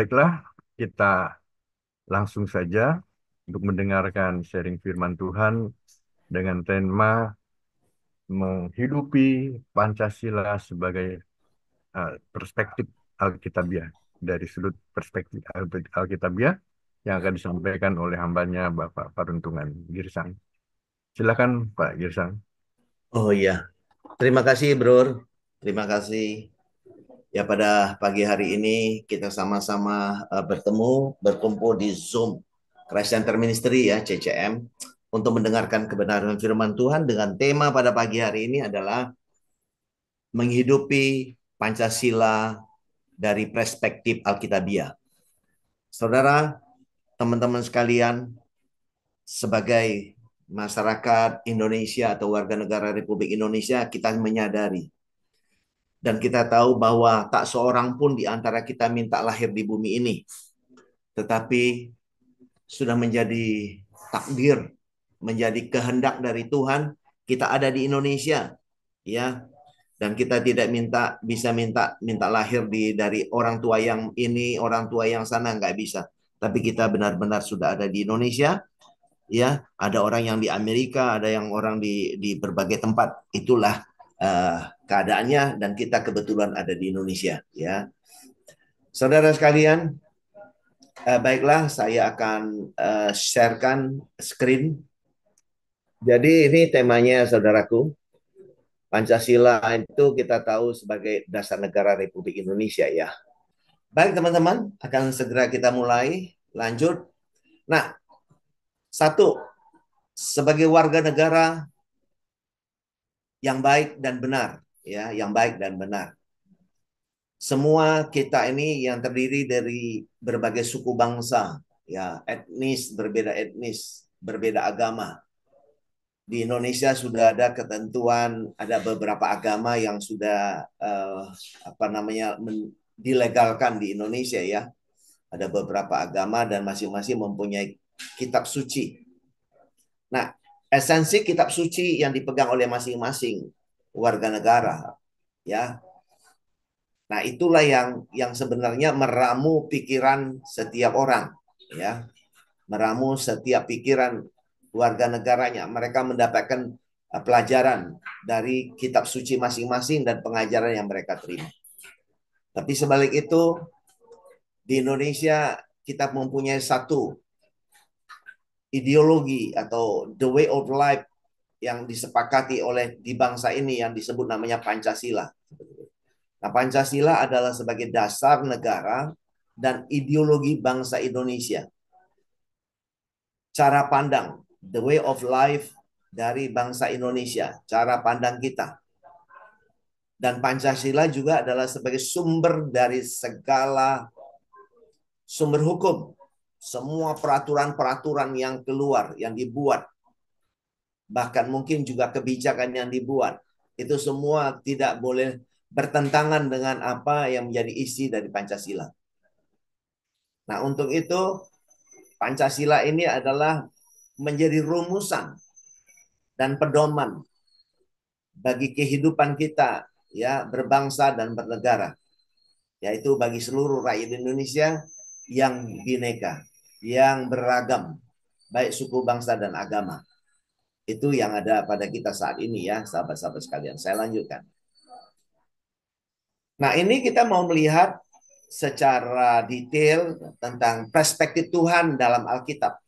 Baiklah, kita langsung saja untuk mendengarkan sharing firman Tuhan dengan tema menghidupi Pancasila sebagai uh, perspektif Alkitabiah dari sudut perspektif Alkitabiah yang akan disampaikan oleh hambanya Bapak Paruntungan Girsang. Silakan Pak Girsang. Oh iya, terima kasih Bro. Terima kasih Ya pada pagi hari ini kita sama-sama uh, bertemu, berkumpul di Zoom Christ Center Ministry ya CCM untuk mendengarkan kebenaran firman Tuhan dengan tema pada pagi hari ini adalah menghidupi Pancasila dari perspektif Alkitabiah. Saudara, teman-teman sekalian, sebagai masyarakat Indonesia atau warga negara Republik Indonesia, kita menyadari dan kita tahu bahwa tak seorang pun di antara kita minta lahir di bumi ini. Tetapi sudah menjadi takdir, menjadi kehendak dari Tuhan, kita ada di Indonesia. Ya. Dan kita tidak minta bisa minta minta lahir di dari orang tua yang ini, orang tua yang sana nggak bisa. Tapi kita benar-benar sudah ada di Indonesia, ya ada orang yang di Amerika ada yang orang di di berbagai tempat itulah uh, keadaannya dan kita kebetulan ada di Indonesia ya. Saudara sekalian, eh, baiklah saya akan eh, sharekan screen. Jadi ini temanya saudaraku. Pancasila itu kita tahu sebagai dasar negara Republik Indonesia ya. Baik teman-teman, akan segera kita mulai. Lanjut. Nah, satu, sebagai warga negara yang baik dan benar, ya yang baik dan benar. Semua kita ini yang terdiri dari berbagai suku bangsa, ya etnis berbeda etnis, berbeda agama. Di Indonesia sudah ada ketentuan, ada beberapa agama yang sudah eh, apa namanya men, dilegalkan di Indonesia ya. Ada beberapa agama dan masing-masing mempunyai kitab suci. Nah, esensi kitab suci yang dipegang oleh masing-masing warga negara ya nah itulah yang yang sebenarnya meramu pikiran setiap orang ya meramu setiap pikiran warga negaranya mereka mendapatkan eh, pelajaran dari kitab suci masing-masing dan pengajaran yang mereka terima tapi sebalik itu di Indonesia kita mempunyai satu ideologi atau the way of life yang disepakati oleh di bangsa ini yang disebut namanya Pancasila. Nah, Pancasila adalah sebagai dasar negara dan ideologi bangsa Indonesia. Cara pandang, the way of life dari bangsa Indonesia, cara pandang kita. Dan Pancasila juga adalah sebagai sumber dari segala sumber hukum, semua peraturan-peraturan yang keluar, yang dibuat bahkan mungkin juga kebijakan yang dibuat itu semua tidak boleh bertentangan dengan apa yang menjadi isi dari Pancasila. Nah, untuk itu Pancasila ini adalah menjadi rumusan dan pedoman bagi kehidupan kita ya berbangsa dan bernegara yaitu bagi seluruh rakyat Indonesia yang bineka, yang beragam baik suku bangsa dan agama. Itu yang ada pada kita saat ini ya, sahabat-sahabat sekalian. Saya lanjutkan. Nah, ini kita mau melihat secara detail tentang perspektif Tuhan dalam Alkitab.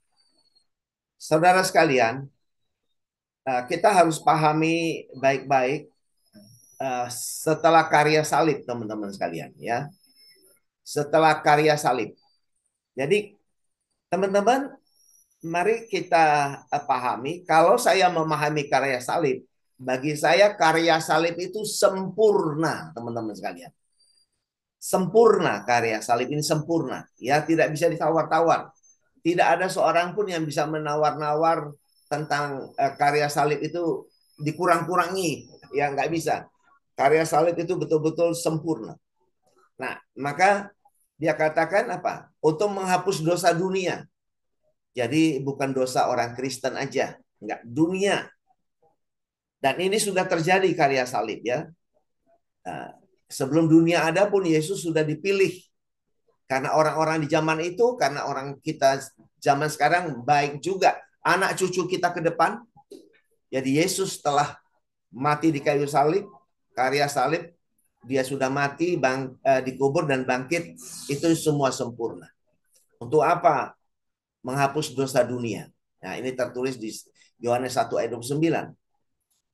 Saudara sekalian, eh, kita harus pahami baik-baik eh, setelah karya salib, teman-teman sekalian, ya. Setelah karya salib. Jadi, teman-teman, mari kita eh, pahami, kalau saya memahami karya salib, bagi saya karya salib itu sempurna, teman-teman sekalian. Sempurna karya salib ini sempurna, ya tidak bisa ditawar-tawar. Tidak ada seorang pun yang bisa menawar-nawar tentang eh, karya salib itu dikurang-kurangi, ya nggak bisa. Karya salib itu betul-betul sempurna. Nah, maka dia katakan apa? Untuk menghapus dosa dunia. Jadi bukan dosa orang Kristen aja, enggak dunia. Dan ini sudah terjadi karya salib ya. Nah, sebelum dunia ada pun Yesus sudah dipilih. Karena orang-orang di zaman itu, karena orang kita zaman sekarang baik juga. Anak cucu kita ke depan. Jadi Yesus telah mati di kayu salib, karya salib, dia sudah mati, bang, eh, dikubur dan bangkit, itu semua sempurna. Untuk apa? menghapus dosa dunia. Nah, ini tertulis di Yohanes 1 ayat 29.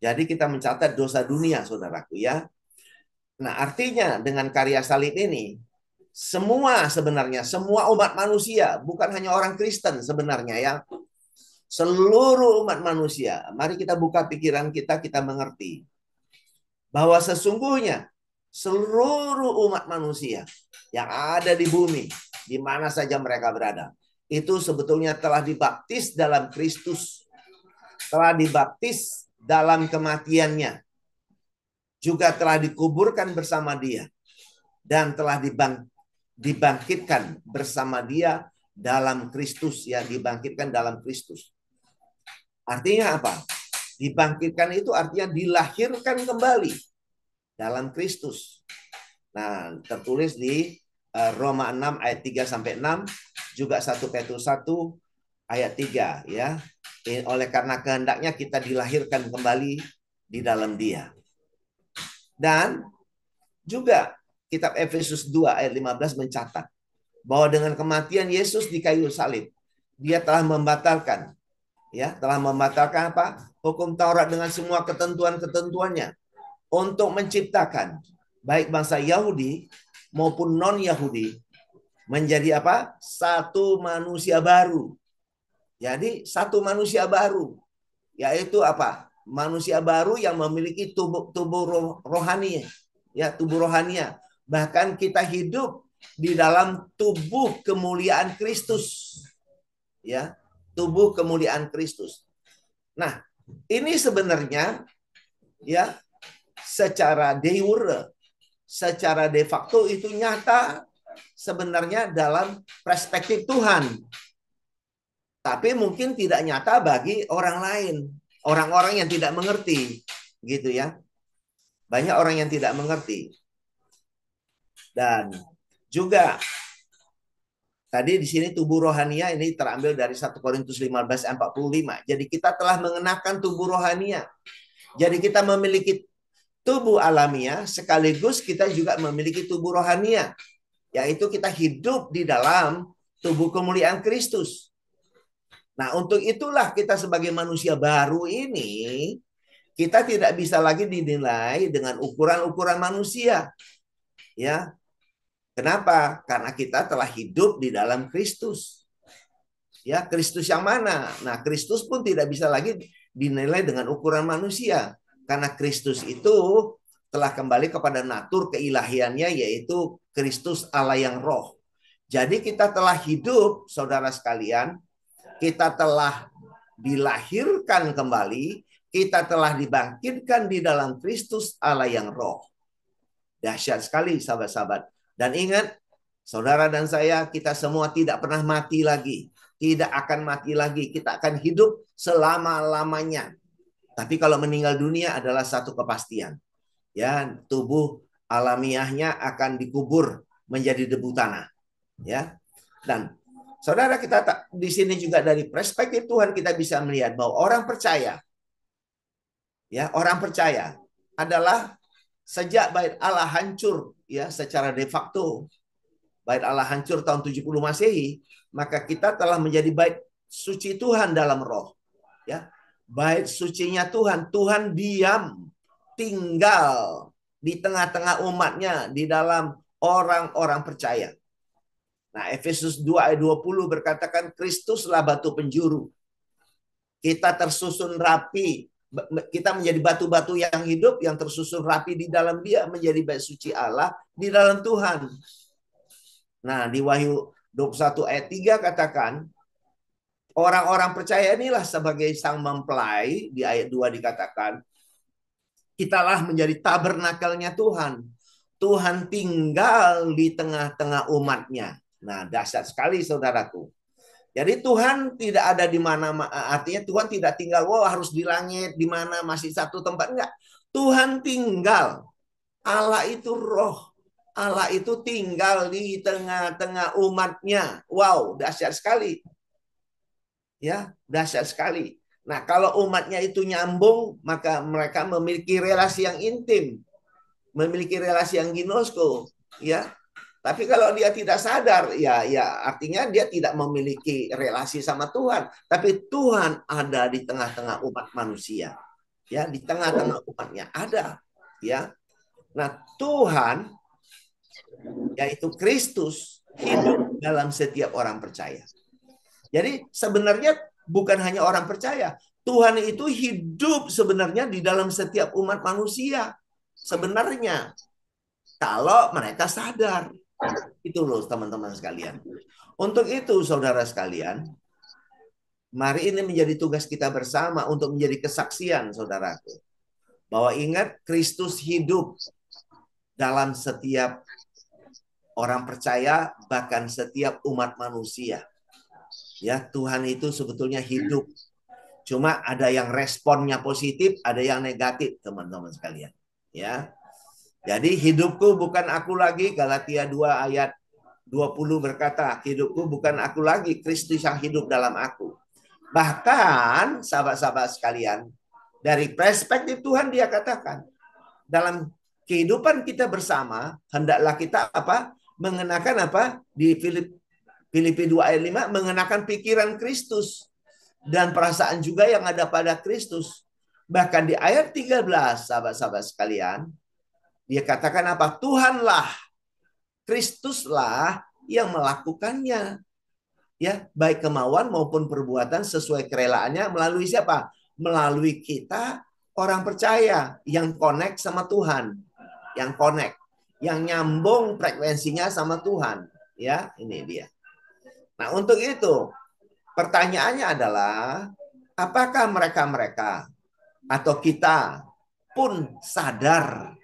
Jadi kita mencatat dosa dunia, saudaraku ya. Nah, artinya dengan karya salib ini, semua sebenarnya, semua umat manusia, bukan hanya orang Kristen sebenarnya ya. Seluruh umat manusia, mari kita buka pikiran kita, kita mengerti. Bahwa sesungguhnya seluruh umat manusia yang ada di bumi, di mana saja mereka berada itu sebetulnya telah dibaptis dalam Kristus, telah dibaptis dalam kematiannya, juga telah dikuburkan bersama Dia, dan telah dibang, dibangkitkan bersama Dia dalam Kristus, ya, dibangkitkan dalam Kristus. Artinya apa? Dibangkitkan itu artinya dilahirkan kembali dalam Kristus. Nah, tertulis di eh, Roma 6 ayat 3 sampai 6, juga 1 Petrus 1 ayat 3 ya. Oleh karena kehendaknya kita dilahirkan kembali di dalam Dia. Dan juga kitab Efesus 2 ayat 15 mencatat bahwa dengan kematian Yesus di kayu salib, dia telah membatalkan ya, telah membatalkan apa? hukum Taurat dengan semua ketentuan-ketentuannya untuk menciptakan baik bangsa Yahudi maupun non-Yahudi menjadi apa? Satu manusia baru. Jadi satu manusia baru yaitu apa? Manusia baru yang memiliki tubuh tubuh rohani ya, tubuh rohania. Bahkan kita hidup di dalam tubuh kemuliaan Kristus. Ya, tubuh kemuliaan Kristus. Nah, ini sebenarnya ya secara deure, secara de facto itu nyata sebenarnya dalam perspektif Tuhan. Tapi mungkin tidak nyata bagi orang lain, orang-orang yang tidak mengerti, gitu ya. Banyak orang yang tidak mengerti. Dan juga Tadi di sini tubuh rohania ini terambil dari 1 Korintus 15 45. Jadi kita telah mengenakan tubuh rohania. Jadi kita memiliki tubuh alamiah sekaligus kita juga memiliki tubuh rohania yaitu kita hidup di dalam tubuh kemuliaan Kristus. Nah, untuk itulah kita sebagai manusia baru ini kita tidak bisa lagi dinilai dengan ukuran-ukuran manusia. Ya. Kenapa? Karena kita telah hidup di dalam Kristus. Ya, Kristus yang mana? Nah, Kristus pun tidak bisa lagi dinilai dengan ukuran manusia karena Kristus itu telah kembali kepada natur keilahiannya yaitu Kristus Allah yang roh. Jadi kita telah hidup saudara sekalian, kita telah dilahirkan kembali, kita telah dibangkitkan di dalam Kristus Allah yang roh. Dahsyat sekali sahabat-sahabat. Dan ingat, saudara dan saya, kita semua tidak pernah mati lagi. Tidak akan mati lagi. Kita akan hidup selama-lamanya. Tapi kalau meninggal dunia adalah satu kepastian ya tubuh alamiahnya akan dikubur menjadi debu tanah ya dan saudara kita di sini juga dari perspektif Tuhan kita bisa melihat bahwa orang percaya ya orang percaya adalah sejak bait Allah hancur ya secara de facto bait Allah hancur tahun 70 Masehi maka kita telah menjadi bait suci Tuhan dalam roh ya bait sucinya Tuhan Tuhan diam tinggal di tengah-tengah umatnya di dalam orang-orang percaya. Nah, Efesus 2 ayat 20 berkatakan Kristuslah batu penjuru. Kita tersusun rapi, kita menjadi batu-batu yang hidup yang tersusun rapi di dalam Dia menjadi baik suci Allah di dalam Tuhan. Nah, di Wahyu 21 ayat 3 katakan orang-orang percaya inilah sebagai sang mempelai di ayat 2 dikatakan Kitalah menjadi tabernakelnya Tuhan. Tuhan tinggal di tengah-tengah umatnya. Nah, dahsyat sekali saudaraku. Jadi Tuhan tidak ada di mana artinya Tuhan tidak tinggal wow harus di langit di mana masih satu tempat enggak. Tuhan tinggal. Allah itu roh. Allah itu tinggal di tengah-tengah umatnya. Wow, dahsyat sekali. Ya, dahsyat sekali. Nah, kalau umatnya itu nyambung, maka mereka memiliki relasi yang intim, memiliki relasi yang ginosko, ya. Tapi kalau dia tidak sadar, ya ya artinya dia tidak memiliki relasi sama Tuhan, tapi Tuhan ada di tengah-tengah umat manusia. Ya, di tengah-tengah umatnya ada, ya. Nah, Tuhan yaitu Kristus hidup dalam setiap orang percaya. Jadi sebenarnya bukan hanya orang percaya. Tuhan itu hidup sebenarnya di dalam setiap umat manusia. Sebenarnya. Kalau mereka sadar. Itu loh teman-teman sekalian. Untuk itu saudara sekalian, mari ini menjadi tugas kita bersama untuk menjadi kesaksian saudaraku. Bahwa ingat Kristus hidup dalam setiap orang percaya bahkan setiap umat manusia. Ya, Tuhan itu sebetulnya hidup. Cuma ada yang responnya positif, ada yang negatif, teman-teman sekalian. Ya. Jadi hidupku bukan aku lagi, Galatia 2 ayat 20 berkata, hidupku bukan aku lagi, Kristus yang hidup dalam aku. Bahkan sahabat-sahabat sekalian, dari perspektif Tuhan dia katakan, dalam kehidupan kita bersama, hendaklah kita apa? Mengenakan apa? Di Filip Filipi 2 ayat 5 mengenakan pikiran Kristus dan perasaan juga yang ada pada Kristus. Bahkan di ayat 13, sahabat-sahabat sekalian, dia katakan apa? Tuhanlah, Kristuslah yang melakukannya. Ya, baik kemauan maupun perbuatan sesuai kerelaannya melalui siapa? Melalui kita orang percaya yang connect sama Tuhan, yang connect, yang nyambung frekuensinya sama Tuhan. Ya, ini dia. Nah, untuk itu pertanyaannya adalah apakah mereka-mereka atau kita pun sadar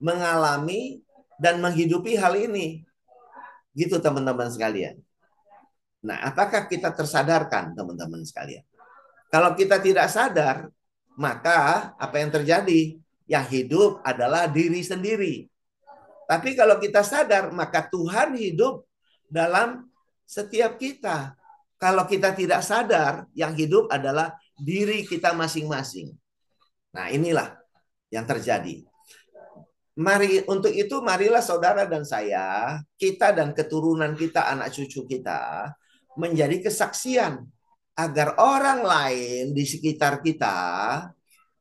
mengalami dan menghidupi hal ini? Gitu teman-teman sekalian. Nah, apakah kita tersadarkan teman-teman sekalian? Kalau kita tidak sadar, maka apa yang terjadi? Yang hidup adalah diri sendiri. Tapi kalau kita sadar, maka Tuhan hidup dalam setiap kita. Kalau kita tidak sadar, yang hidup adalah diri kita masing-masing. Nah, inilah yang terjadi. Mari untuk itu marilah saudara dan saya, kita dan keturunan kita, anak cucu kita menjadi kesaksian agar orang lain di sekitar kita,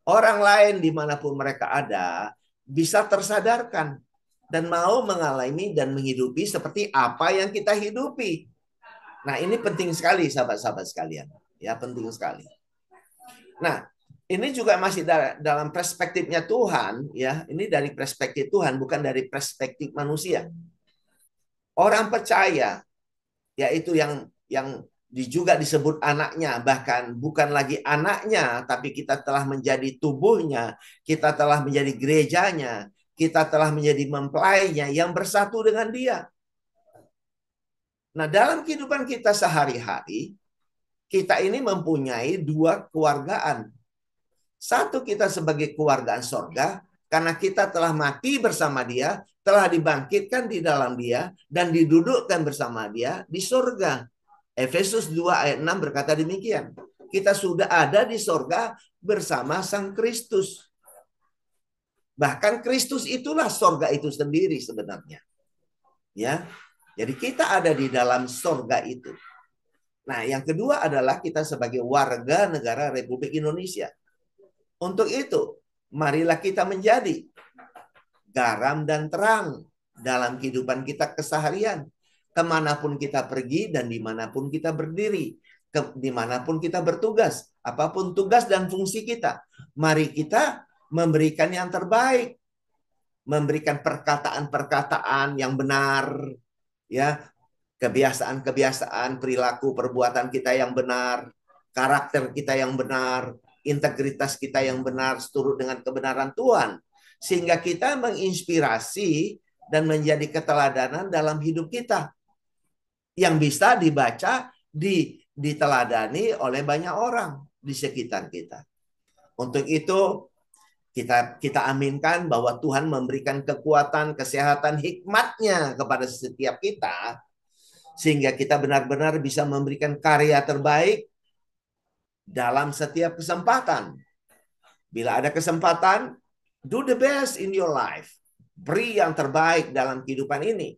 orang lain dimanapun mereka ada, bisa tersadarkan dan mau mengalami dan menghidupi seperti apa yang kita hidupi. Nah, ini penting sekali sahabat-sahabat sekalian. Ya, penting sekali. Nah, ini juga masih dalam perspektifnya Tuhan, ya. Ini dari perspektif Tuhan, bukan dari perspektif manusia. Orang percaya, yaitu yang yang juga disebut anaknya, bahkan bukan lagi anaknya, tapi kita telah menjadi tubuhnya, kita telah menjadi gerejanya, kita telah menjadi mempelainya yang bersatu dengan dia. Nah, dalam kehidupan kita sehari-hari, kita ini mempunyai dua keluargaan. Satu kita sebagai keluargaan sorga, karena kita telah mati bersama dia, telah dibangkitkan di dalam dia, dan didudukkan bersama dia di sorga Efesus 2 ayat 6 berkata demikian. Kita sudah ada di sorga bersama Sang Kristus. Bahkan Kristus itulah sorga itu sendiri sebenarnya. Ya, jadi kita ada di dalam surga itu. Nah, yang kedua adalah kita sebagai warga negara Republik Indonesia. Untuk itu, marilah kita menjadi garam dan terang dalam kehidupan kita keseharian. Kemanapun kita pergi dan dimanapun kita berdiri. Ke, dimanapun kita bertugas. Apapun tugas dan fungsi kita. Mari kita memberikan yang terbaik. Memberikan perkataan-perkataan yang benar ya kebiasaan-kebiasaan perilaku perbuatan kita yang benar, karakter kita yang benar, integritas kita yang benar seturut dengan kebenaran Tuhan sehingga kita menginspirasi dan menjadi keteladanan dalam hidup kita yang bisa dibaca di diteladani oleh banyak orang di sekitar kita. Untuk itu kita kita aminkan bahwa Tuhan memberikan kekuatan, kesehatan, hikmatnya kepada setiap kita sehingga kita benar-benar bisa memberikan karya terbaik dalam setiap kesempatan. Bila ada kesempatan, do the best in your life. Beri yang terbaik dalam kehidupan ini.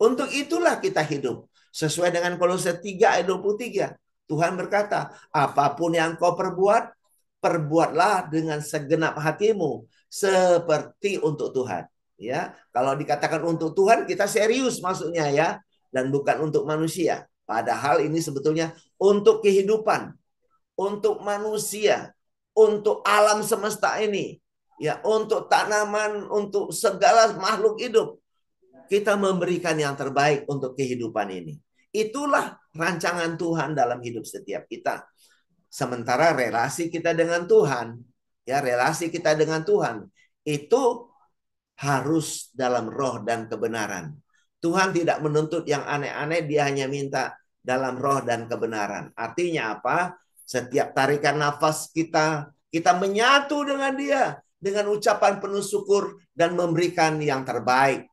Untuk itulah kita hidup. Sesuai dengan Kolose 3 ayat 23. Tuhan berkata, apapun yang kau perbuat, perbuatlah dengan segenap hatimu seperti untuk Tuhan. Ya, kalau dikatakan untuk Tuhan kita serius maksudnya ya dan bukan untuk manusia. Padahal ini sebetulnya untuk kehidupan, untuk manusia, untuk alam semesta ini, ya untuk tanaman, untuk segala makhluk hidup. Kita memberikan yang terbaik untuk kehidupan ini. Itulah rancangan Tuhan dalam hidup setiap kita. Sementara relasi kita dengan Tuhan, ya relasi kita dengan Tuhan itu harus dalam roh dan kebenaran. Tuhan tidak menuntut yang aneh-aneh, dia hanya minta dalam roh dan kebenaran. Artinya apa? Setiap tarikan nafas kita, kita menyatu dengan dia dengan ucapan penuh syukur dan memberikan yang terbaik.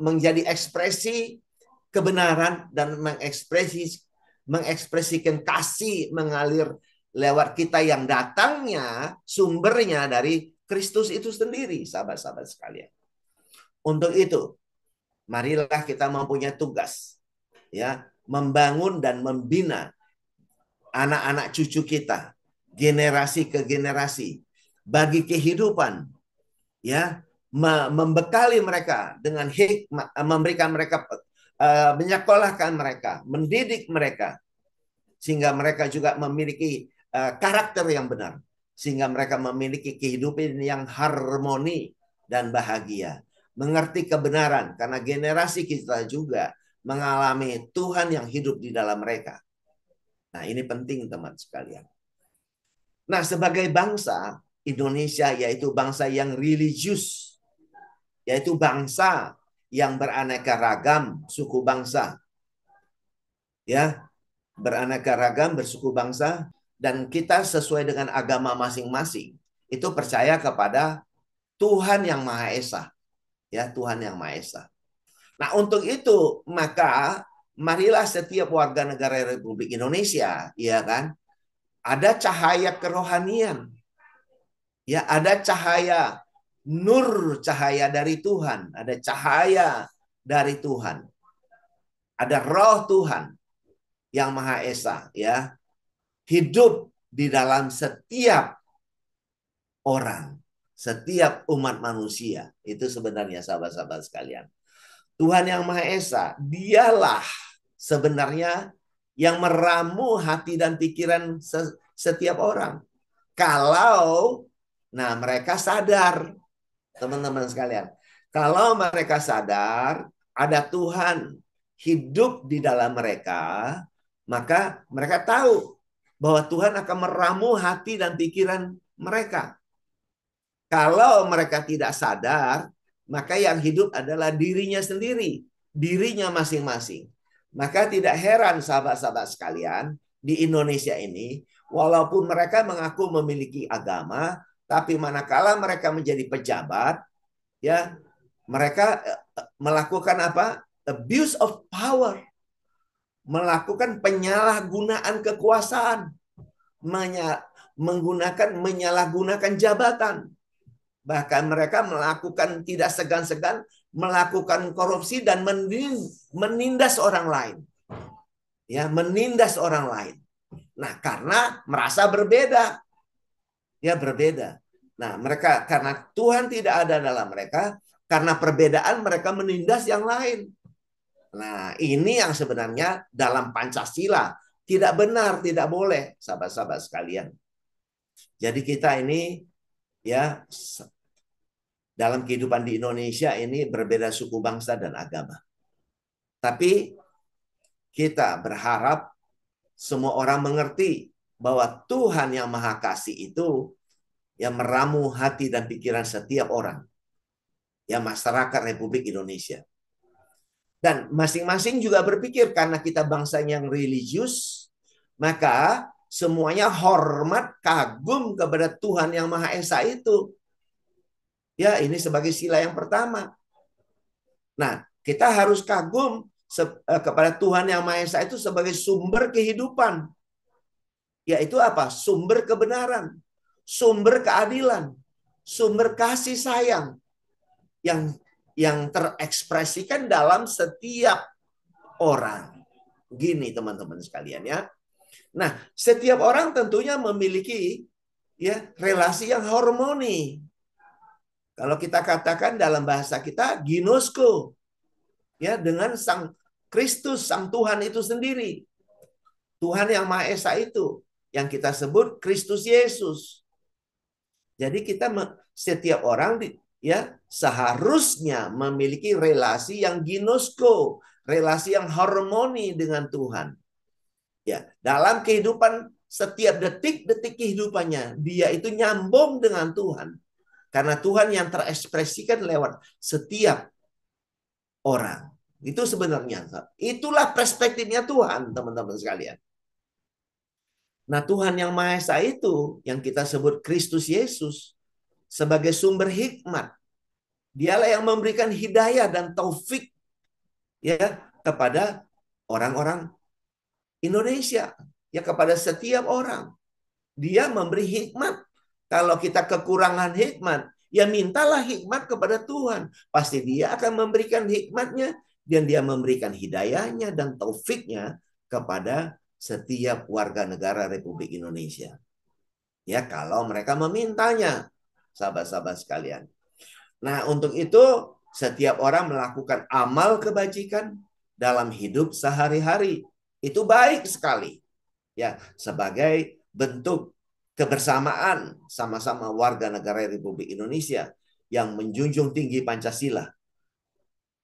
menjadi ekspresi kebenaran dan mengekspresi mengekspresikan kasih mengalir lewat kita yang datangnya sumbernya dari Kristus itu sendiri, sahabat-sahabat sekalian. Untuk itu, marilah kita mempunyai tugas ya, membangun dan membina anak-anak cucu kita generasi ke generasi bagi kehidupan ya membekali mereka dengan hikmat memberikan mereka Eh, menyekolahkan mereka, mendidik mereka, sehingga mereka juga memiliki eh, karakter yang benar, sehingga mereka memiliki kehidupan yang harmoni dan bahagia, mengerti kebenaran karena generasi kita juga mengalami Tuhan yang hidup di dalam mereka. Nah, ini penting teman sekalian. Nah, sebagai bangsa Indonesia yaitu bangsa yang religius, yaitu bangsa yang beraneka ragam suku bangsa. Ya, beraneka ragam bersuku bangsa dan kita sesuai dengan agama masing-masing itu percaya kepada Tuhan yang Maha Esa. Ya, Tuhan yang Maha Esa. Nah, untuk itu maka marilah setiap warga negara Republik Indonesia, ya kan? Ada cahaya kerohanian. Ya, ada cahaya nur cahaya dari Tuhan, ada cahaya dari Tuhan. Ada roh Tuhan yang Maha Esa ya. Hidup di dalam setiap orang, setiap umat manusia. Itu sebenarnya sahabat-sahabat sekalian. Tuhan yang Maha Esa, dialah sebenarnya yang meramu hati dan pikiran setiap orang. Kalau nah mereka sadar teman-teman sekalian. Kalau mereka sadar ada Tuhan hidup di dalam mereka, maka mereka tahu bahwa Tuhan akan meramu hati dan pikiran mereka. Kalau mereka tidak sadar, maka yang hidup adalah dirinya sendiri, dirinya masing-masing. Maka tidak heran sahabat-sahabat sekalian di Indonesia ini, walaupun mereka mengaku memiliki agama, tapi manakala mereka menjadi pejabat, ya mereka eh, eh, melakukan apa? Abuse of power. Melakukan penyalahgunaan kekuasaan. Menya, menggunakan menyalahgunakan jabatan. Bahkan mereka melakukan tidak segan-segan melakukan korupsi dan menindas orang lain. Ya, menindas orang lain. Nah, karena merasa berbeda ya berbeda. Nah, mereka karena Tuhan tidak ada dalam mereka, karena perbedaan mereka menindas yang lain. Nah, ini yang sebenarnya dalam Pancasila tidak benar, tidak boleh, sahabat-sahabat sekalian. Jadi kita ini ya dalam kehidupan di Indonesia ini berbeda suku bangsa dan agama. Tapi kita berharap semua orang mengerti bahwa Tuhan yang Maha Kasih itu yang meramu hati dan pikiran setiap orang. yang masyarakat Republik Indonesia. Dan masing-masing juga berpikir karena kita bangsa yang religius, maka semuanya hormat kagum kepada Tuhan yang Maha Esa itu. Ya, ini sebagai sila yang pertama. Nah, kita harus kagum eh, kepada Tuhan yang Maha Esa itu sebagai sumber kehidupan. Yaitu apa? Sumber kebenaran, sumber keadilan, sumber kasih sayang yang yang terekspresikan dalam setiap orang. Gini teman-teman sekalian ya. Nah, setiap orang tentunya memiliki ya relasi yang harmoni. Kalau kita katakan dalam bahasa kita ginosko ya dengan sang Kristus sang Tuhan itu sendiri. Tuhan yang Maha Esa itu yang kita sebut Kristus Yesus. Jadi kita setiap orang ya seharusnya memiliki relasi yang ginosko, relasi yang harmoni dengan Tuhan. Ya, dalam kehidupan setiap detik-detik kehidupannya dia itu nyambung dengan Tuhan. Karena Tuhan yang terekspresikan lewat setiap orang. Itu sebenarnya. Itulah perspektifnya Tuhan, teman-teman sekalian. Nah, Tuhan yang Maha Esa itu yang kita sebut Kristus Yesus sebagai sumber hikmat. Dialah yang memberikan hidayah dan taufik ya kepada orang-orang Indonesia, ya kepada setiap orang. Dia memberi hikmat. Kalau kita kekurangan hikmat, ya mintalah hikmat kepada Tuhan. Pasti dia akan memberikan hikmatnya dan dia memberikan hidayahnya dan taufiknya kepada setiap warga negara Republik Indonesia. Ya, kalau mereka memintanya, sahabat-sahabat sekalian. Nah, untuk itu setiap orang melakukan amal kebajikan dalam hidup sehari-hari. Itu baik sekali. Ya, sebagai bentuk kebersamaan sama-sama warga negara Republik Indonesia yang menjunjung tinggi Pancasila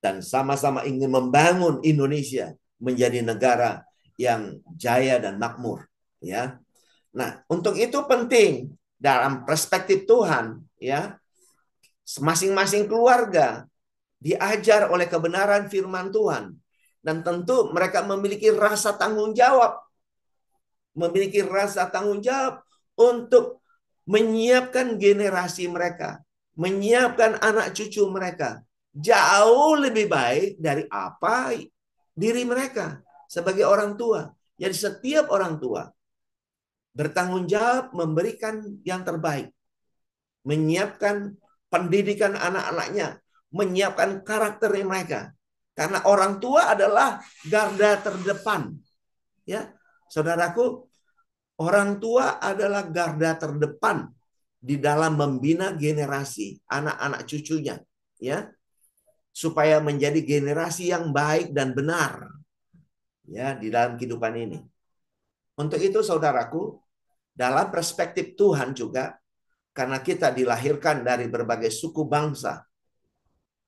dan sama-sama ingin membangun Indonesia menjadi negara yang jaya dan makmur ya. Nah, untuk itu penting dalam perspektif Tuhan ya. Masing-masing keluarga diajar oleh kebenaran firman Tuhan dan tentu mereka memiliki rasa tanggung jawab memiliki rasa tanggung jawab untuk menyiapkan generasi mereka, menyiapkan anak cucu mereka jauh lebih baik dari apa diri mereka sebagai orang tua. Jadi setiap orang tua bertanggung jawab memberikan yang terbaik. Menyiapkan pendidikan anak-anaknya. Menyiapkan karakter mereka. Karena orang tua adalah garda terdepan. Ya, Saudaraku, orang tua adalah garda terdepan di dalam membina generasi anak-anak cucunya. ya Supaya menjadi generasi yang baik dan benar ya di dalam kehidupan ini. Untuk itu saudaraku, dalam perspektif Tuhan juga karena kita dilahirkan dari berbagai suku bangsa.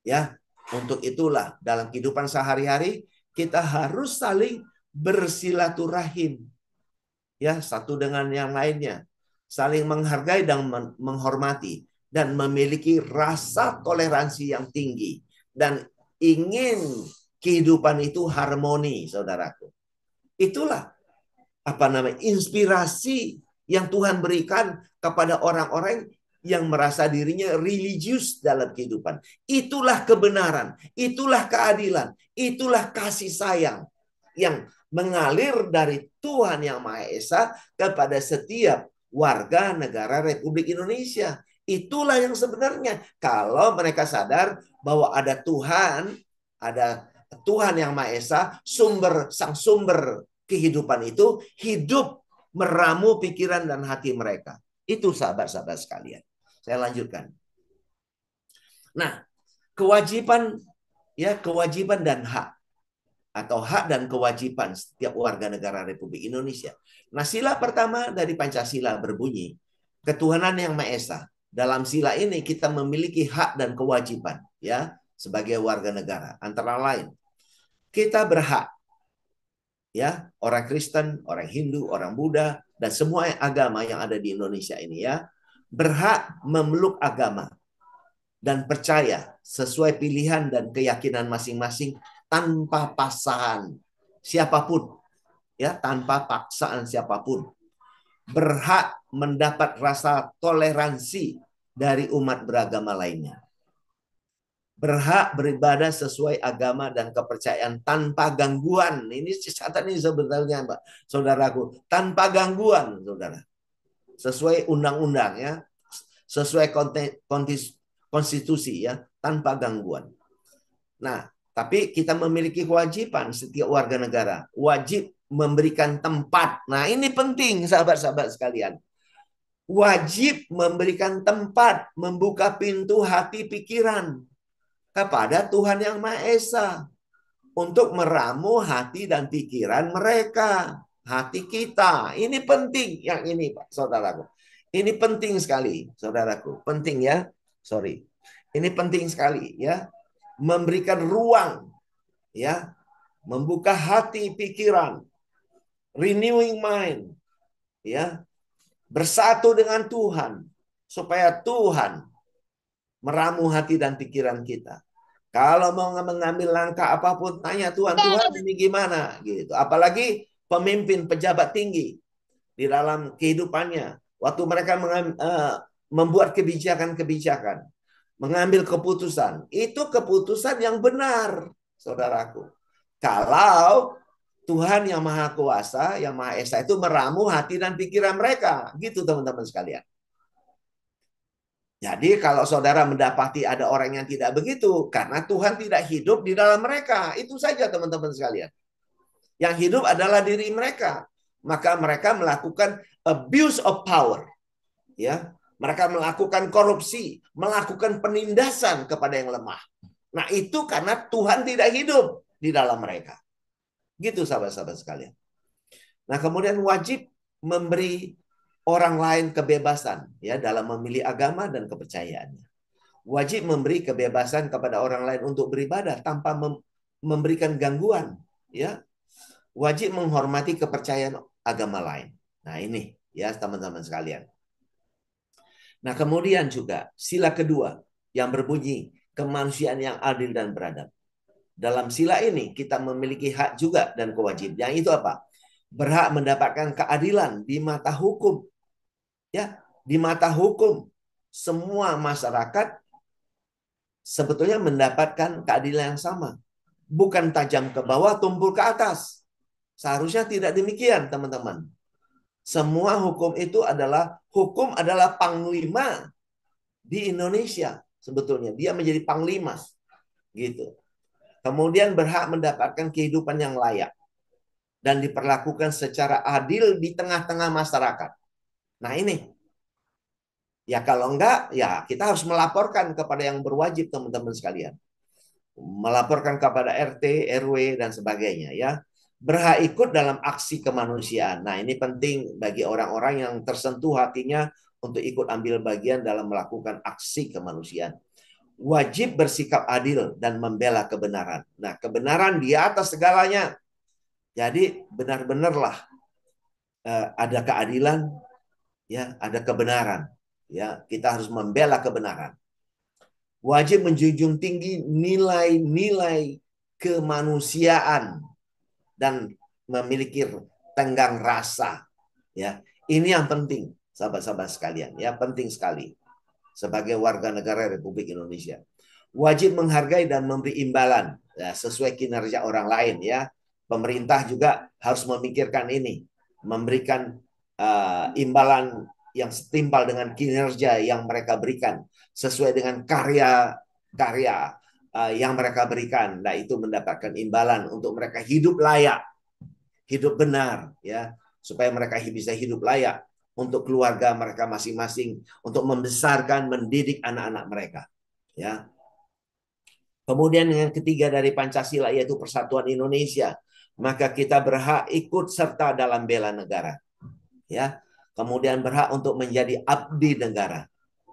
Ya, untuk itulah dalam kehidupan sehari-hari kita harus saling bersilaturahim. Ya, satu dengan yang lainnya. Saling menghargai dan menghormati dan memiliki rasa toleransi yang tinggi dan ingin kehidupan itu harmoni, saudaraku. Itulah apa namanya inspirasi yang Tuhan berikan kepada orang-orang yang merasa dirinya religius dalam kehidupan. Itulah kebenaran, itulah keadilan, itulah kasih sayang yang mengalir dari Tuhan Yang Maha Esa kepada setiap warga negara Republik Indonesia. Itulah yang sebenarnya kalau mereka sadar bahwa ada Tuhan, ada Tuhan yang Maha Esa, sumber sang sumber kehidupan itu hidup meramu pikiran dan hati mereka. Itu sahabat-sahabat sekalian. Saya lanjutkan. Nah, kewajiban ya kewajiban dan hak atau hak dan kewajiban setiap warga negara Republik Indonesia. Nah, sila pertama dari Pancasila berbunyi ketuhanan yang Maha Esa. Dalam sila ini kita memiliki hak dan kewajiban ya sebagai warga negara antara lain kita berhak ya orang Kristen, orang Hindu, orang Buddha dan semua agama yang ada di Indonesia ini ya berhak memeluk agama dan percaya sesuai pilihan dan keyakinan masing-masing tanpa paksaan siapapun ya tanpa paksaan siapapun berhak mendapat rasa toleransi dari umat beragama lainnya berhak beribadah sesuai agama dan kepercayaan tanpa gangguan. Ini catatan ini sebenarnya, Mbak, saudaraku, tanpa gangguan, saudara. Sesuai undang-undang ya, sesuai konten, konstitusi ya, tanpa gangguan. Nah, tapi kita memiliki kewajiban setiap warga negara, wajib memberikan tempat. Nah, ini penting sahabat-sahabat sekalian wajib memberikan tempat, membuka pintu hati pikiran kepada Tuhan Yang Maha Esa untuk meramu hati dan pikiran mereka, hati kita. Ini penting yang ini, Pak, saudaraku. Ini penting sekali, saudaraku. Penting ya. Sorry. Ini penting sekali ya. Memberikan ruang ya, membuka hati pikiran, renewing mind ya. Bersatu dengan Tuhan supaya Tuhan meramu hati dan pikiran kita. Kalau mau mengambil langkah apapun, tanya Tuhan, Tuhan ini gimana? gitu. Apalagi pemimpin, pejabat tinggi di dalam kehidupannya. Waktu mereka eh, membuat kebijakan-kebijakan, mengambil keputusan, itu keputusan yang benar, saudaraku. Kalau Tuhan yang Maha Kuasa, yang Maha Esa itu meramu hati dan pikiran mereka. Gitu teman-teman sekalian. Jadi kalau saudara mendapati ada orang yang tidak begitu, karena Tuhan tidak hidup di dalam mereka. Itu saja teman-teman sekalian. Yang hidup adalah diri mereka. Maka mereka melakukan abuse of power. ya Mereka melakukan korupsi, melakukan penindasan kepada yang lemah. Nah itu karena Tuhan tidak hidup di dalam mereka. Gitu sahabat-sahabat sekalian. Nah kemudian wajib memberi orang lain kebebasan ya dalam memilih agama dan kepercayaannya. Wajib memberi kebebasan kepada orang lain untuk beribadah tanpa mem memberikan gangguan ya. Wajib menghormati kepercayaan agama lain. Nah, ini ya teman-teman sekalian. Nah, kemudian juga sila kedua yang berbunyi kemanusiaan yang adil dan beradab. Dalam sila ini kita memiliki hak juga dan kewajiban. Yang itu apa? berhak mendapatkan keadilan di mata hukum Ya, di mata hukum semua masyarakat sebetulnya mendapatkan keadilan yang sama. Bukan tajam ke bawah, tumpul ke atas. Seharusnya tidak demikian, teman-teman. Semua hukum itu adalah hukum adalah panglima di Indonesia sebetulnya. Dia menjadi panglima gitu. Kemudian berhak mendapatkan kehidupan yang layak dan diperlakukan secara adil di tengah-tengah masyarakat. Nah ini, ya kalau enggak, ya kita harus melaporkan kepada yang berwajib teman-teman sekalian. Melaporkan kepada RT, RW, dan sebagainya ya. Berhak ikut dalam aksi kemanusiaan. Nah ini penting bagi orang-orang yang tersentuh hatinya untuk ikut ambil bagian dalam melakukan aksi kemanusiaan. Wajib bersikap adil dan membela kebenaran. Nah, kebenaran di atas segalanya. Jadi benar-benarlah eh, ada keadilan ya ada kebenaran ya kita harus membela kebenaran wajib menjunjung tinggi nilai-nilai kemanusiaan dan memiliki tenggang rasa ya ini yang penting sahabat-sahabat sekalian ya penting sekali sebagai warga negara Republik Indonesia wajib menghargai dan memberi imbalan ya, sesuai kinerja orang lain ya pemerintah juga harus memikirkan ini memberikan uh, imbalan yang setimpal dengan kinerja yang mereka berikan sesuai dengan karya-karya uh, eh, yang mereka berikan. Nah, itu mendapatkan imbalan untuk mereka hidup layak, hidup benar ya, supaya mereka bisa hidup layak untuk keluarga mereka masing-masing, untuk membesarkan, mendidik anak-anak mereka. Ya. Kemudian yang ketiga dari Pancasila yaitu persatuan Indonesia, maka kita berhak ikut serta dalam bela negara ya kemudian berhak untuk menjadi abdi negara.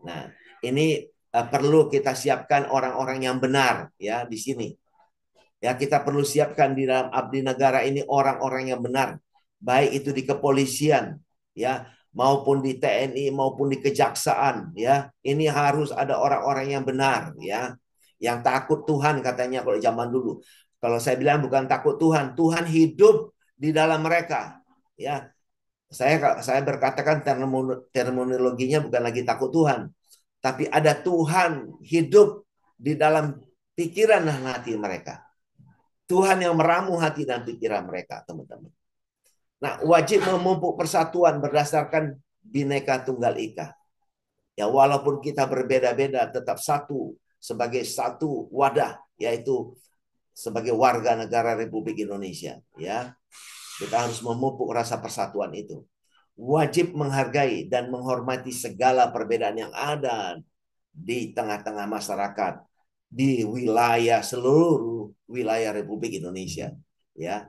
Nah, ini uh, perlu kita siapkan orang-orang yang benar ya di sini. Ya, kita perlu siapkan di dalam abdi negara ini orang-orang yang benar, baik itu di kepolisian ya maupun di TNI maupun di kejaksaan ya. Ini harus ada orang-orang yang benar ya, yang takut Tuhan katanya kalau zaman dulu. Kalau saya bilang bukan takut Tuhan, Tuhan hidup di dalam mereka ya saya saya berkatakan terminologinya bukan lagi takut Tuhan, tapi ada Tuhan hidup di dalam pikiran dan hati mereka. Tuhan yang meramu hati dan pikiran mereka, teman-teman. Nah, wajib memupuk persatuan berdasarkan bineka tunggal ika. Ya, walaupun kita berbeda-beda, tetap satu sebagai satu wadah, yaitu sebagai warga negara Republik Indonesia. Ya, kita harus memupuk rasa persatuan itu. Wajib menghargai dan menghormati segala perbedaan yang ada di tengah-tengah masyarakat di wilayah seluruh wilayah Republik Indonesia, ya.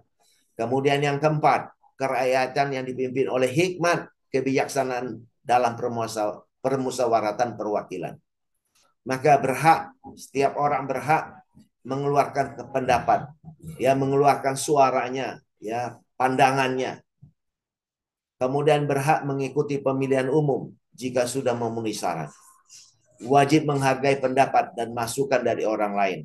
Kemudian yang keempat, kerakyatan yang dipimpin oleh hikmat, kebijaksanaan dalam permusawaratan perwakilan. Maka berhak setiap orang berhak mengeluarkan pendapat, ya mengeluarkan suaranya, ya pandangannya. Kemudian berhak mengikuti pemilihan umum jika sudah memenuhi syarat. Wajib menghargai pendapat dan masukan dari orang lain.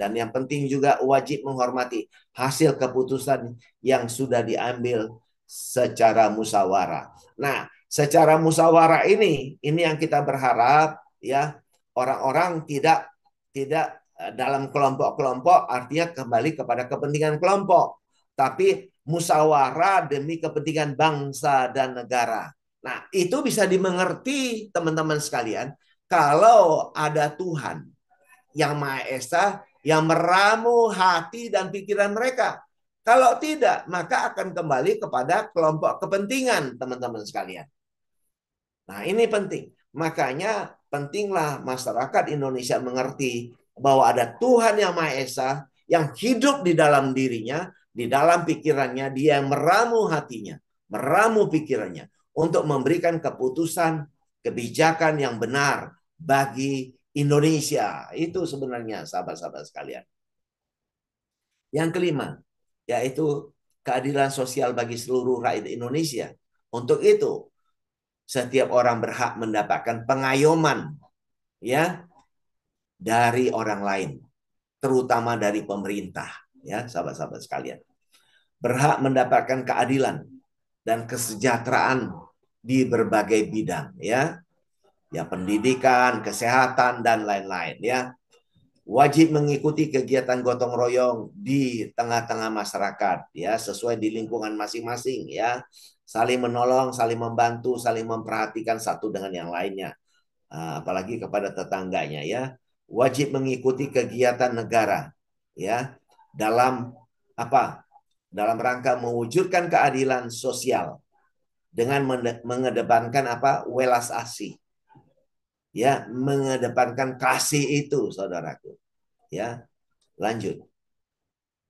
Dan yang penting juga wajib menghormati hasil keputusan yang sudah diambil secara musyawarah. Nah, secara musyawarah ini ini yang kita berharap ya orang-orang tidak tidak eh, dalam kelompok-kelompok artinya kembali kepada kepentingan kelompok tapi musyawarah demi kepentingan bangsa dan negara. Nah, itu bisa dimengerti teman-teman sekalian kalau ada Tuhan yang Maha Esa yang meramu hati dan pikiran mereka. Kalau tidak, maka akan kembali kepada kelompok kepentingan teman-teman sekalian. Nah, ini penting. Makanya pentinglah masyarakat Indonesia mengerti bahwa ada Tuhan yang Maha Esa yang hidup di dalam dirinya di dalam pikirannya, dia meramu hatinya, meramu pikirannya untuk memberikan keputusan kebijakan yang benar bagi Indonesia. Itu sebenarnya sahabat-sahabat sekalian. Yang kelima, yaitu keadilan sosial bagi seluruh rakyat Indonesia. Untuk itu, setiap orang berhak mendapatkan pengayoman ya dari orang lain, terutama dari pemerintah, ya sahabat-sahabat sekalian berhak mendapatkan keadilan dan kesejahteraan di berbagai bidang ya. Ya pendidikan, kesehatan dan lain-lain ya. Wajib mengikuti kegiatan gotong royong di tengah-tengah masyarakat ya sesuai di lingkungan masing-masing ya. Saling menolong, saling membantu, saling memperhatikan satu dengan yang lainnya. Ah, apalagi kepada tetangganya ya. Wajib mengikuti kegiatan negara ya dalam apa dalam rangka mewujudkan keadilan sosial dengan mengedepankan apa welas asih ya mengedepankan kasih itu saudaraku ya lanjut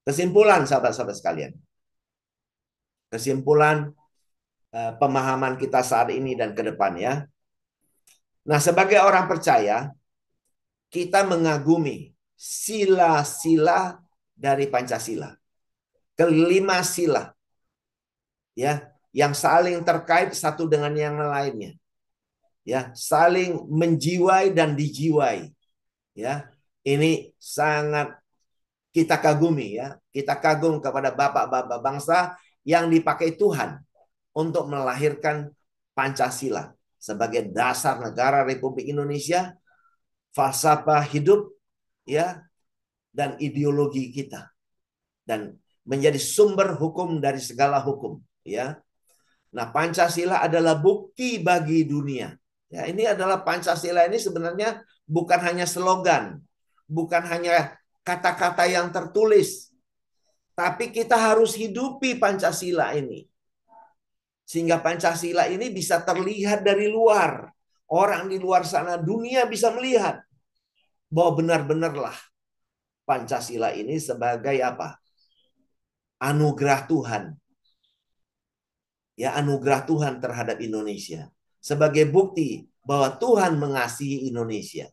kesimpulan sahabat-sahabat sekalian kesimpulan eh, pemahaman kita saat ini dan ke depan ya nah sebagai orang percaya kita mengagumi sila-sila dari Pancasila kelima sila ya yang saling terkait satu dengan yang lainnya ya saling menjiwai dan dijiwai ya ini sangat kita kagumi ya kita kagum kepada bapak-bapak bangsa yang dipakai Tuhan untuk melahirkan Pancasila sebagai dasar negara Republik Indonesia falsafah hidup ya dan ideologi kita dan menjadi sumber hukum dari segala hukum, ya. Nah, Pancasila adalah bukti bagi dunia. Ya, ini adalah Pancasila ini sebenarnya bukan hanya slogan, bukan hanya kata-kata yang tertulis, tapi kita harus hidupi Pancasila ini. Sehingga Pancasila ini bisa terlihat dari luar. Orang di luar sana dunia bisa melihat bahwa benar-benarlah Pancasila ini sebagai apa? anugerah Tuhan. Ya, anugerah Tuhan terhadap Indonesia sebagai bukti bahwa Tuhan mengasihi Indonesia.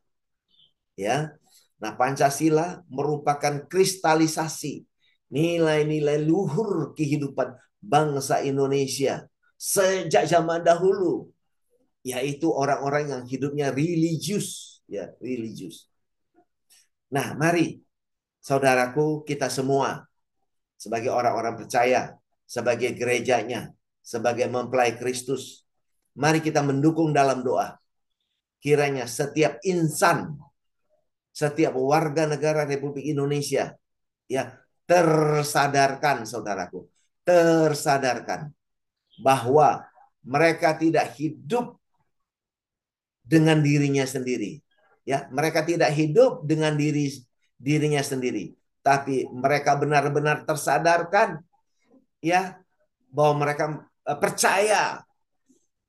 Ya. Nah, Pancasila merupakan kristalisasi nilai-nilai luhur kehidupan bangsa Indonesia sejak zaman dahulu yaitu orang-orang yang hidupnya religius ya religius. Nah, mari saudaraku kita semua sebagai orang-orang percaya, sebagai gerejanya, sebagai mempelai Kristus. Mari kita mendukung dalam doa. Kiranya setiap insan, setiap warga negara Republik Indonesia, ya tersadarkan saudaraku, tersadarkan bahwa mereka tidak hidup dengan dirinya sendiri, ya mereka tidak hidup dengan diri dirinya sendiri tapi mereka benar-benar tersadarkan ya bahwa mereka e, percaya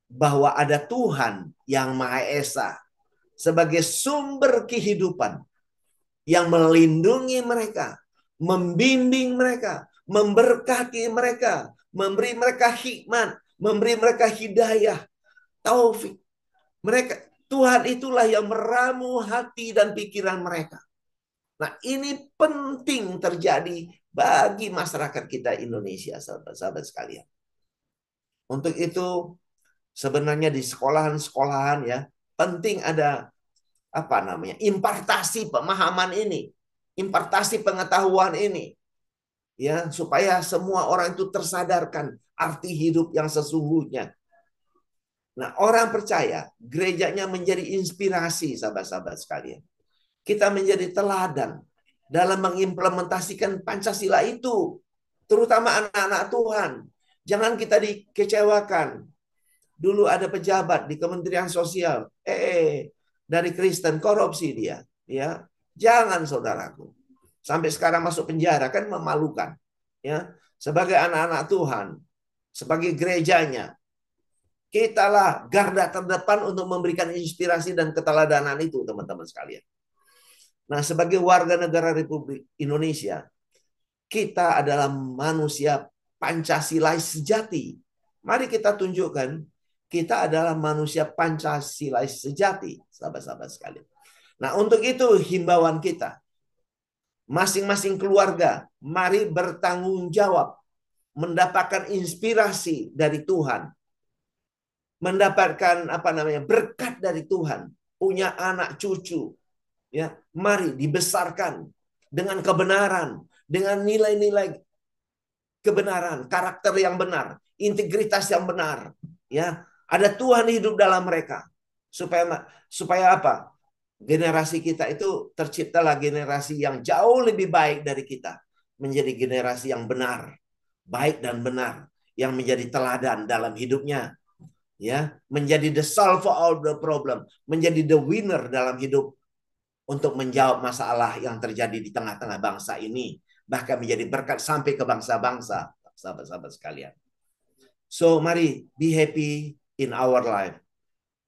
bahwa ada Tuhan yang Maha Esa sebagai sumber kehidupan yang melindungi mereka, membimbing mereka, memberkati mereka, memberi mereka hikmat, memberi mereka hidayah, taufik. Mereka Tuhan itulah yang meramu hati dan pikiran mereka. Nah, ini penting terjadi bagi masyarakat kita Indonesia, sahabat-sahabat sekalian. Untuk itu, sebenarnya di sekolahan-sekolahan ya, penting ada apa namanya? impartasi pemahaman ini, impartasi pengetahuan ini. Ya, supaya semua orang itu tersadarkan arti hidup yang sesungguhnya. Nah, orang percaya gerejanya menjadi inspirasi sahabat-sahabat sekalian kita menjadi teladan dalam mengimplementasikan Pancasila itu, terutama anak-anak Tuhan. Jangan kita dikecewakan. Dulu ada pejabat di Kementerian Sosial, eh, eh, dari Kristen korupsi dia, ya. Jangan saudaraku. Sampai sekarang masuk penjara kan memalukan, ya. Sebagai anak-anak Tuhan, sebagai gerejanya, kitalah garda terdepan untuk memberikan inspirasi dan keteladanan itu, teman-teman sekalian. Nah, sebagai warga negara Republik Indonesia, kita adalah manusia pancasila sejati. Mari kita tunjukkan kita adalah manusia pancasila sejati, sahabat-sahabat sekalian. Nah, untuk itu himbauan kita. Masing-masing keluarga, mari bertanggung jawab mendapatkan inspirasi dari Tuhan. Mendapatkan apa namanya? berkat dari Tuhan, punya anak cucu, ya Mari dibesarkan dengan kebenaran, dengan nilai-nilai kebenaran, karakter yang benar, integritas yang benar, ya. Ada Tuhan hidup dalam mereka. Supaya supaya apa? Generasi kita itu terciptalah generasi yang jauh lebih baik dari kita, menjadi generasi yang benar, baik dan benar, yang menjadi teladan dalam hidupnya, ya menjadi the solver of the problem menjadi the winner dalam hidup untuk menjawab masalah yang terjadi di tengah-tengah bangsa ini, bahkan menjadi berkat sampai ke bangsa-bangsa, sahabat-sahabat sekalian. So mari be happy in our life.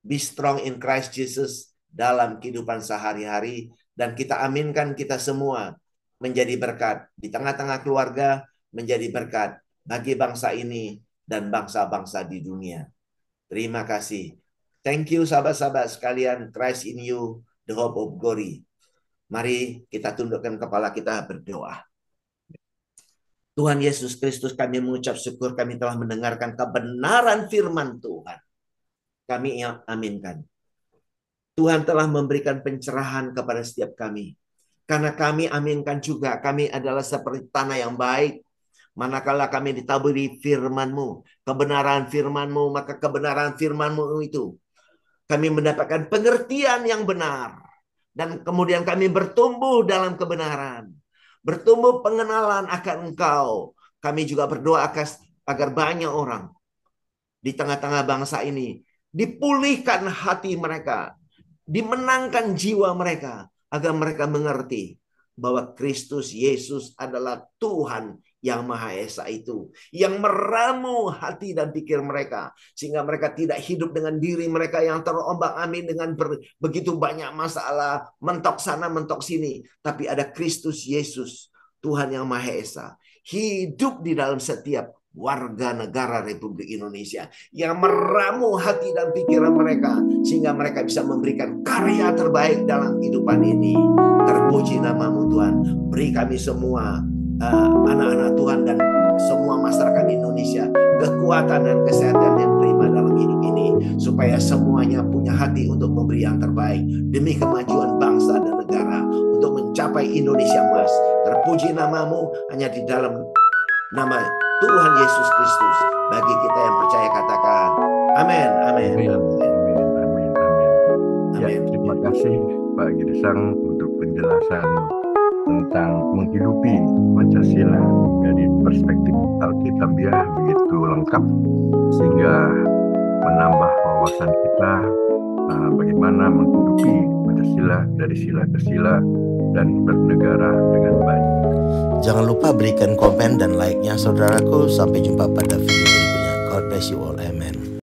Be strong in Christ Jesus dalam kehidupan sehari-hari dan kita aminkan kita semua menjadi berkat di tengah-tengah keluarga, menjadi berkat bagi bangsa ini dan bangsa-bangsa di dunia. Terima kasih. Thank you sahabat-sahabat sekalian. Christ in you the hope of glory. Mari kita tundukkan kepala kita berdoa. Tuhan Yesus Kristus kami mengucap syukur kami telah mendengarkan kebenaran firman Tuhan. Kami aminkan. Tuhan telah memberikan pencerahan kepada setiap kami. Karena kami aminkan juga kami adalah seperti tanah yang baik. Manakala kami ditaburi firman-Mu, kebenaran firman-Mu, maka kebenaran firman-Mu itu kami mendapatkan pengertian yang benar. Dan kemudian kami bertumbuh dalam kebenaran. Bertumbuh pengenalan akan engkau. Kami juga berdoa agar banyak orang di tengah-tengah bangsa ini. Dipulihkan hati mereka. Dimenangkan jiwa mereka. Agar mereka mengerti bahwa Kristus Yesus adalah Tuhan yang Maha Esa itu yang meramu hati dan pikir mereka sehingga mereka tidak hidup dengan diri mereka yang terombang ambing dengan ber, begitu banyak masalah mentok sana mentok sini tapi ada Kristus Yesus Tuhan yang Maha Esa hidup di dalam setiap warga negara Republik Indonesia yang meramu hati dan pikiran mereka sehingga mereka bisa memberikan karya terbaik dalam kehidupan ini. Terpuji namamu Tuhan. Beri kami semua Eh, anak-anak uh, Tuhan dan semua masyarakat Indonesia kekuatan dan kesehatan yang terima dalam hidup ini supaya semuanya punya hati untuk memberi yang terbaik demi kemajuan bangsa dan negara untuk mencapai Indonesia emas terpuji namamu hanya di dalam nama Tuhan Yesus Kristus bagi kita yang percaya katakan amin amin amin amin, amin. amin. Ya, terima kasih Pak Girsang untuk penjelasan tentang menghidupi Pancasila dari perspektif Alkitabiah begitu lengkap sehingga menambah wawasan kita uh, bagaimana menghidupi Pancasila dari sila ke sila dan bernegara dengan baik. Jangan lupa berikan komen dan like-nya saudaraku. Sampai jumpa pada video berikutnya. God bless you all.